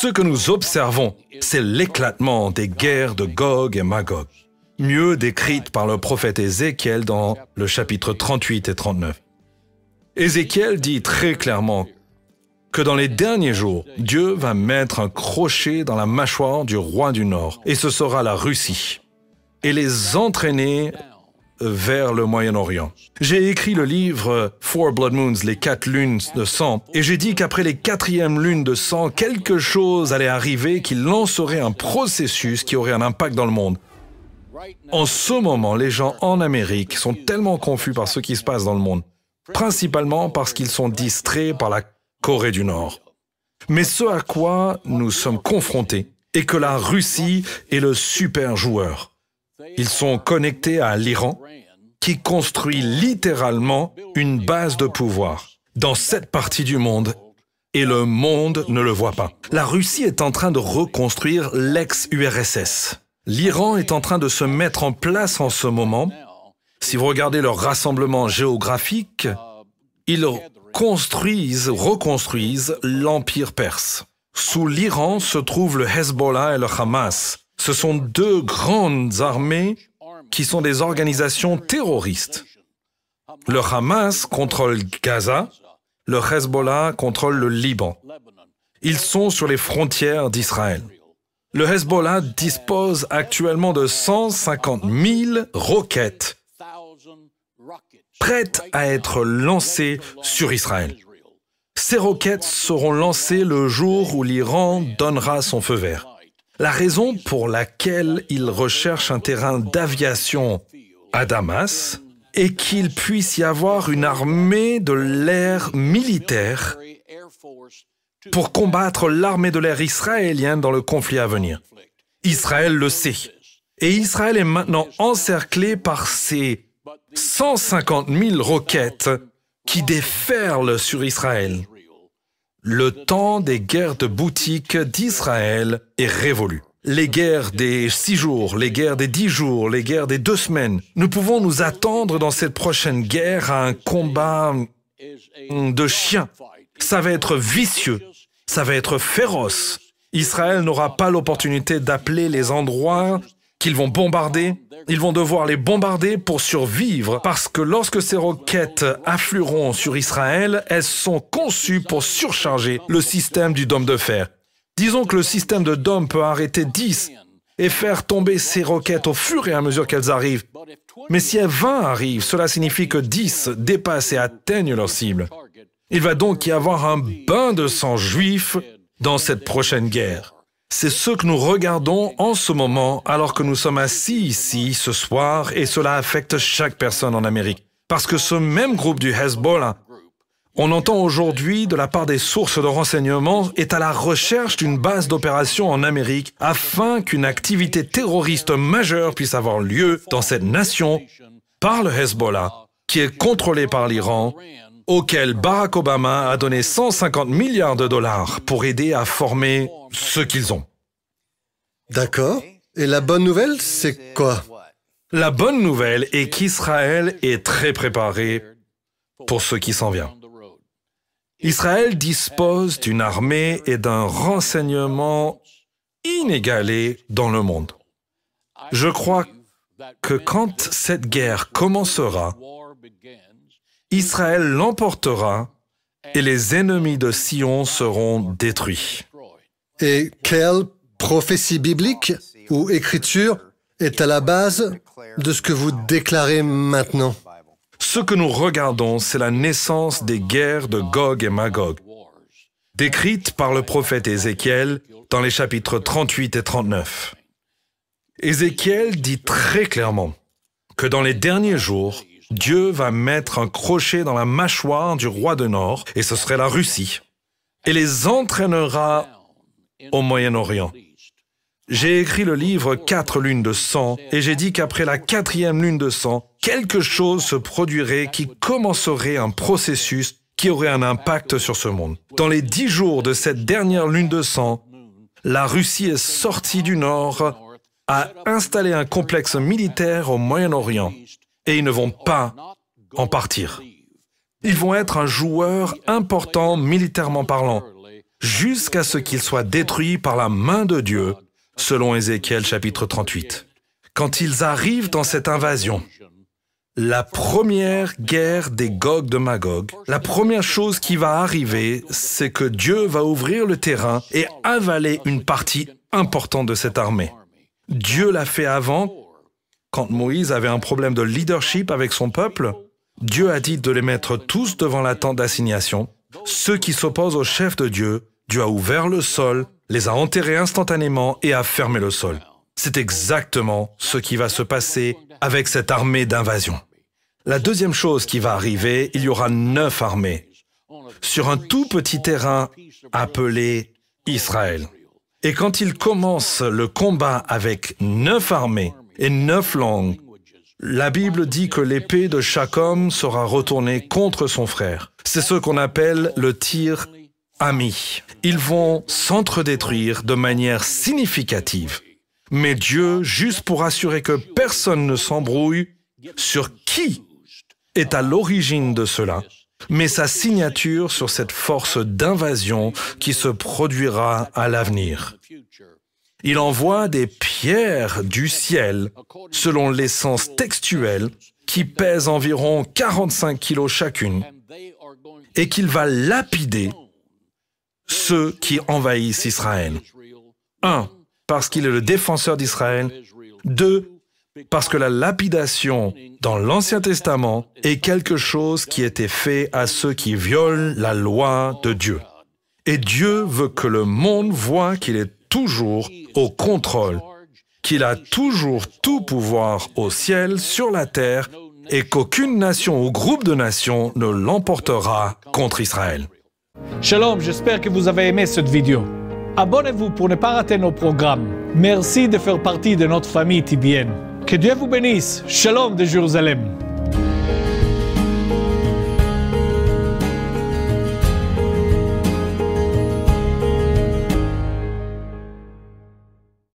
Ce que nous observons, c'est l'éclatement des guerres de Gog et Magog, mieux décrites par le prophète Ézéchiel dans le chapitre 38 et 39. Ézéchiel dit très clairement que dans les derniers jours, Dieu va mettre un crochet dans la mâchoire du roi du Nord, et ce sera la Russie, et les entraîner vers le Moyen-Orient. J'ai écrit le livre Four Blood Moons, les quatre lunes de sang, et j'ai dit qu'après les quatrièmes lunes de sang, quelque chose allait arriver qui lancerait un processus qui aurait un impact dans le monde. En ce moment, les gens en Amérique sont tellement confus par ce qui se passe dans le monde, principalement parce qu'ils sont distraits par la Corée du Nord. Mais ce à quoi nous sommes confrontés est que la Russie est le super joueur. Ils sont connectés à l'Iran, qui construit littéralement une base de pouvoir dans cette partie du monde et le monde ne le voit pas. La Russie est en train de reconstruire l'ex-URSS. L'Iran est en train de se mettre en place en ce moment. Si vous regardez leur rassemblement géographique, ils construisent, reconstruisent l'Empire perse. Sous l'Iran se trouvent le Hezbollah et le Hamas, ce sont deux grandes armées qui sont des organisations terroristes. Le Hamas contrôle Gaza, le Hezbollah contrôle le Liban. Ils sont sur les frontières d'Israël. Le Hezbollah dispose actuellement de 150 000 roquettes prêtes à être lancées sur Israël. Ces roquettes seront lancées le jour où l'Iran donnera son feu vert. La raison pour laquelle il recherche un terrain d'aviation à Damas est qu'il puisse y avoir une armée de l'air militaire pour combattre l'armée de l'air israélienne dans le conflit à venir. Israël le sait. Et Israël est maintenant encerclé par ces 150 000 roquettes qui déferlent sur Israël. Le temps des guerres de boutique d'Israël est révolu. Les guerres des six jours, les guerres des dix jours, les guerres des deux semaines. Nous pouvons nous attendre dans cette prochaine guerre à un combat de chiens. Ça va être vicieux, ça va être féroce. Israël n'aura pas l'opportunité d'appeler les endroits qu'ils vont bombarder ils vont devoir les bombarder pour survivre, parce que lorsque ces roquettes afflueront sur Israël, elles sont conçues pour surcharger le système du dôme de fer. Disons que le système de dôme peut arrêter 10 et faire tomber ces roquettes au fur et à mesure qu'elles arrivent. Mais si 20 arrivent, cela signifie que 10 dépassent et atteignent leur cible. Il va donc y avoir un bain de sang juif dans cette prochaine guerre. C'est ce que nous regardons en ce moment alors que nous sommes assis ici ce soir et cela affecte chaque personne en Amérique. Parce que ce même groupe du Hezbollah, on entend aujourd'hui de la part des sources de renseignement, est à la recherche d'une base d'opération en Amérique afin qu'une activité terroriste majeure puisse avoir lieu dans cette nation par le Hezbollah, qui est contrôlé par l'Iran auquel Barack Obama a donné 150 milliards de dollars pour aider à former ce qu'ils ont. D'accord. Et la bonne nouvelle, c'est quoi La bonne nouvelle est qu'Israël est très préparé pour ce qui s'en vient. Israël dispose d'une armée et d'un renseignement inégalés dans le monde. Je crois que quand cette guerre commencera, Israël l'emportera et les ennemis de Sion seront détruits. Et quelle prophétie biblique ou écriture est à la base de ce que vous déclarez maintenant Ce que nous regardons, c'est la naissance des guerres de Gog et Magog, décrites par le prophète Ézéchiel dans les chapitres 38 et 39. Ézéchiel dit très clairement que dans les derniers jours, Dieu va mettre un crochet dans la mâchoire du roi de Nord, et ce serait la Russie, et les entraînera au Moyen-Orient. J'ai écrit le livre Quatre lunes de sang, et j'ai dit qu'après la quatrième lune de sang, quelque chose se produirait qui commencerait un processus qui aurait un impact sur ce monde. Dans les dix jours de cette dernière lune de sang, la Russie est sortie du Nord, a installé un complexe militaire au Moyen-Orient et ils ne vont pas en partir. Ils vont être un joueur important militairement parlant, jusqu'à ce qu'ils soient détruits par la main de Dieu, selon Ézéchiel chapitre 38. Quand ils arrivent dans cette invasion, la première guerre des Gog de Magog, la première chose qui va arriver, c'est que Dieu va ouvrir le terrain et avaler une partie importante de cette armée. Dieu l'a fait avant quand Moïse avait un problème de leadership avec son peuple, Dieu a dit de les mettre tous devant la tente d'assignation. Ceux qui s'opposent au chef de Dieu, Dieu a ouvert le sol, les a enterrés instantanément et a fermé le sol. C'est exactement ce qui va se passer avec cette armée d'invasion. La deuxième chose qui va arriver, il y aura neuf armées sur un tout petit terrain appelé Israël. Et quand il commence le combat avec neuf armées, et neuf langues. La Bible dit que l'épée de chaque homme sera retournée contre son frère. C'est ce qu'on appelle le tir ami. Ils vont s'entre-détruire de manière significative. Mais Dieu, juste pour assurer que personne ne s'embrouille sur qui est à l'origine de cela, met sa signature sur cette force d'invasion qui se produira à l'avenir. Il envoie des pierres du ciel, selon l'essence textuelle, qui pèsent environ 45 kilos chacune, et qu'il va lapider ceux qui envahissent Israël. Un, Parce qu'il est le défenseur d'Israël. Deux, Parce que la lapidation dans l'Ancien Testament est quelque chose qui était fait à ceux qui violent la loi de Dieu. Et Dieu veut que le monde voit qu'il est toujours au contrôle, qu'il a toujours tout pouvoir au ciel, sur la terre, et qu'aucune nation ou groupe de nations ne l'emportera contre Israël. Shalom, j'espère que vous avez aimé cette vidéo. Abonnez-vous pour ne pas rater nos programmes. Merci de faire partie de notre famille tibienne. Que Dieu vous bénisse. Shalom de Jérusalem.